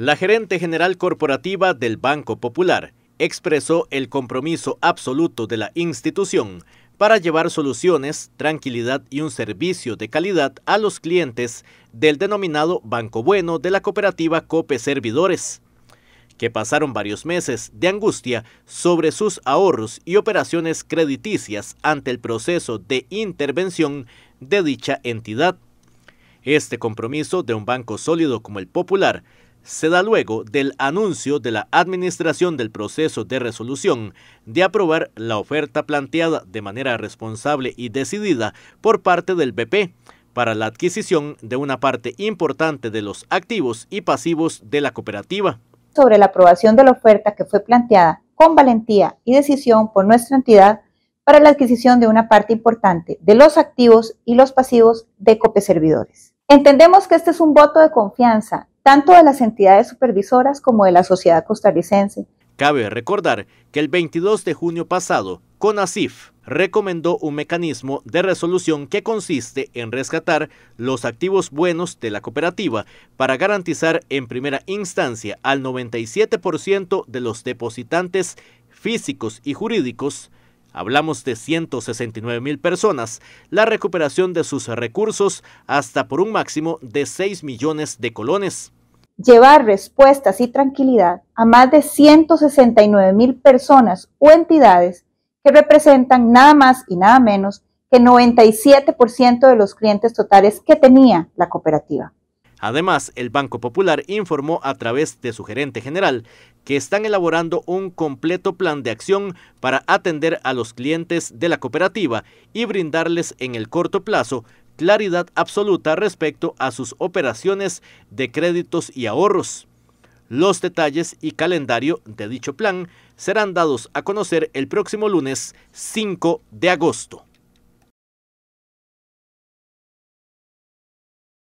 La gerente general corporativa del Banco Popular expresó el compromiso absoluto de la institución para llevar soluciones, tranquilidad y un servicio de calidad a los clientes del denominado Banco Bueno de la cooperativa Cope Servidores, que pasaron varios meses de angustia sobre sus ahorros y operaciones crediticias ante el proceso de intervención de dicha entidad. Este compromiso de un banco sólido como el Popular se da luego del anuncio de la Administración del proceso de resolución de aprobar la oferta planteada de manera responsable y decidida por parte del BP para la adquisición de una parte importante de los activos y pasivos de la cooperativa. Sobre la aprobación de la oferta que fue planteada con valentía y decisión por nuestra entidad para la adquisición de una parte importante de los activos y los pasivos de COPE Servidores. Entendemos que este es un voto de confianza, tanto de las entidades supervisoras como de la sociedad costarricense. Cabe recordar que el 22 de junio pasado, CONACIF recomendó un mecanismo de resolución que consiste en rescatar los activos buenos de la cooperativa para garantizar en primera instancia al 97% de los depositantes físicos y jurídicos Hablamos de 169 mil personas, la recuperación de sus recursos hasta por un máximo de 6 millones de colones. Llevar respuestas y tranquilidad a más de 169 mil personas o entidades que representan nada más y nada menos que 97% de los clientes totales que tenía la cooperativa. Además, el Banco Popular informó a través de su gerente general que están elaborando un completo plan de acción para atender a los clientes de la cooperativa y brindarles en el corto plazo claridad absoluta respecto a sus operaciones de créditos y ahorros. Los detalles y calendario de dicho plan serán dados a conocer el próximo lunes 5 de agosto.